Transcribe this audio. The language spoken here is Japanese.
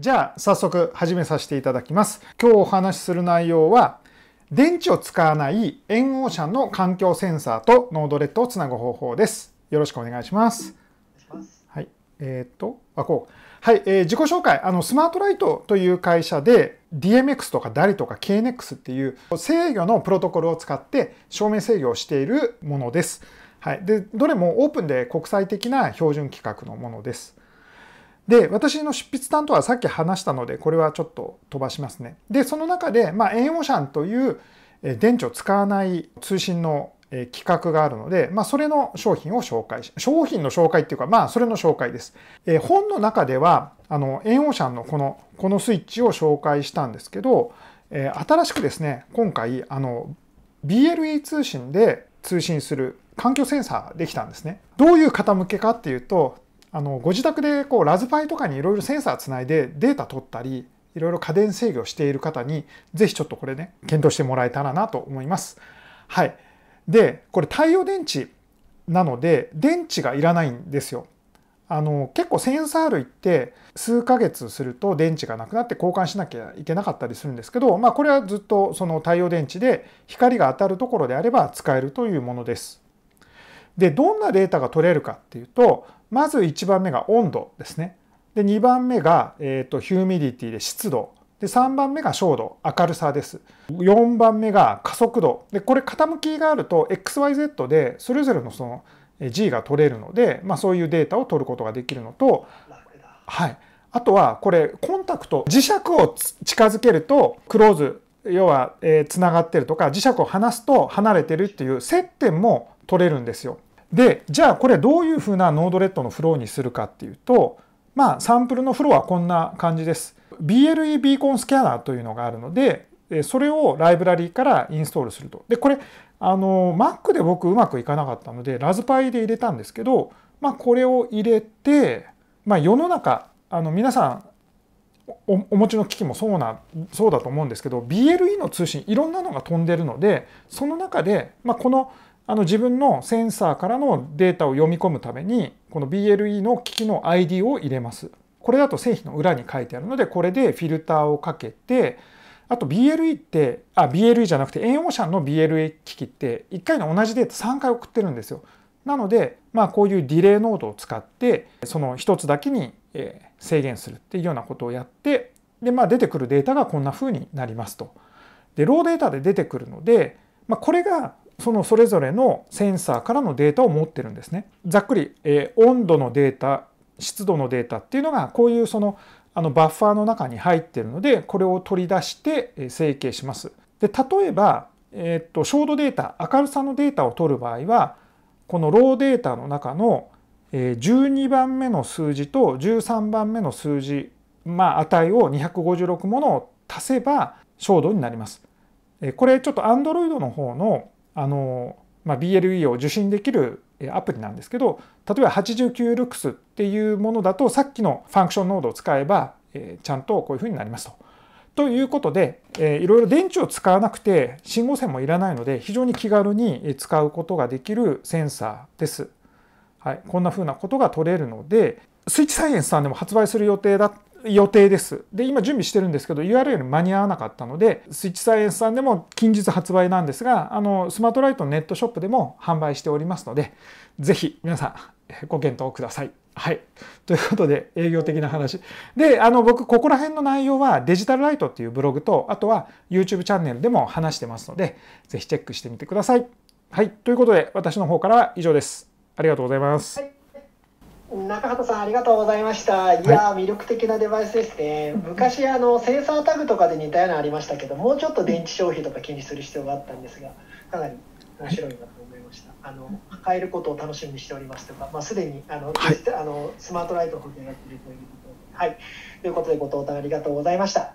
じゃあ早速始めさせていただきます。今日お話しする内容は電池を使わない円オーシャンの環境センサーとノードレッドをつなぐ方法です。よろしくお願いします。はい。えっ、と、あ、こう。はい、えー、自己紹介。あの、スマートライトという会社で DMX とか DALI とか KNX っていう制御のプロトコルを使って証明制御をしているものです。はい。で、どれもオープンで国際的な標準規格のものです。で、私の執筆担当はさっき話したので、これはちょっと飛ばしますね。で、その中で、まあ、エンオシャンという電池を使わない通信の企画があるので、まあ、それの商品を紹介し、商品の紹介っていうか、まあ、それの紹介です。え本の中では、あの、エンオシャンのこの、このスイッチを紹介したんですけど、え新しくですね、今回、あの、BLE 通信で通信する環境センサーできたんですね。どういう傾けかっていうと、あのご自宅でこうラズパイとかにいろいろセンサーつないでデータ取ったりいろいろ家電制御している方にぜひちょっとこれね検討してもらえたらなと思います。はい、でこれ太陽電池なので電池がいらないんですよ。あの結構センサー類って数ヶ月すると電池がなくなって交換しなきゃいけなかったりするんですけど、まあ、これはずっとその太陽電池で光が当たるところであれば使えるというものです。で、どんなデータが取れるかっていうと、まず1番目が温度ですね。で、2番目が、えっ、ー、と、ヒューミディティで湿度。で、3番目が照度、明るさです。4番目が加速度。で、これ傾きがあると、XYZ でそれぞれのその G が取れるので、まあそういうデータを取ることができるのと、はい。あとは、これ、コンタクト、磁石を近づけると、クローズ、要は、えな繋がってるとか、磁石を離すと離れてるっていう接点も取れるんですよ。でじゃあこれどういうふうなノードレッドのフローにするかっていうとまあサンプルのフローはこんな感じです。BLE ビーコンスキャナーというのがあるのでそれをライブラリーからインストールすると。でこれあの Mac で僕うまくいかなかったのでラズパイで入れたんですけど、まあ、これを入れて、まあ、世の中あの皆さんおお持ちの機器もそうなそうだと思うんですけど BLE の通信いろんなのが飛んでるのでその中で、まあ、このあの自分のセンサーからのデータを読み込むためにこの BLE の機器の ID を入れます。これだと製品の裏に書いてあるのでこれでフィルターをかけてあと BLE ってあ BLE じゃなくて a オーシャンの BLE 機器って1回の同じデータ3回送ってるんですよ。なのでまあこういうディレイノードを使ってその1つだけに制限するっていうようなことをやってでまあ出てくるデータがこんな風になりますと。でローデータで出てくるので、まあ、これがそのそれぞれのセンサーからのデータを持ってるんですね。ざっくり、えー、温度のデータ湿度のデータっていうのがこういうそのあのバッファーの中に入ってるのでこれを取り出して成形します。で例えば、えっ、ー、と照度データ明るさのデータを取る場合はこのローデータの中の12番目の数字と13番目の数字まあ値を256ものを足せば照度になります。これちょっと Android の方のあの、まあ、BLE を受信できるアプリなんですけど例えば 89Lux っていうものだとさっきのファンクションノードを使えば、えちゃんとこういうふうになりますと。ということで、えいろいろ電池を使わなくて信号線もいらないので非常に気軽に使うことができるセンサーです。はい、こんなふうなことが取れるのでスイッチサイエンスさんでも発売する予定だっ予定です。で、今準備してるんですけど、URL に間に合わなかったので、スイッチサイエンスさんでも近日発売なんですが、あの、スマートライトのネットショップでも販売しておりますので、ぜひ皆さんご検討ください。はい。ということで、営業的な話。で、あの、僕、ここら辺の内容はデジタルライトっていうブログと、あとは YouTube チャンネルでも話してますので、ぜひチェックしてみてください。はい。ということで、私の方からは以上です。ありがとうございます。はい中畑さんありがとうございました。いや、はい、魅力的なデバイスですね。昔あのセンサータグとかで似たようなありましたけど、もうちょっと電池消費とか気にする必要があったんですが、かなり面白いなと思いました。あの変えることを楽しみにしておりますとか、まあすでにあの、はい、あのスマートライトを保険がっているということで、はい、ということでご登壇ありがとうございました。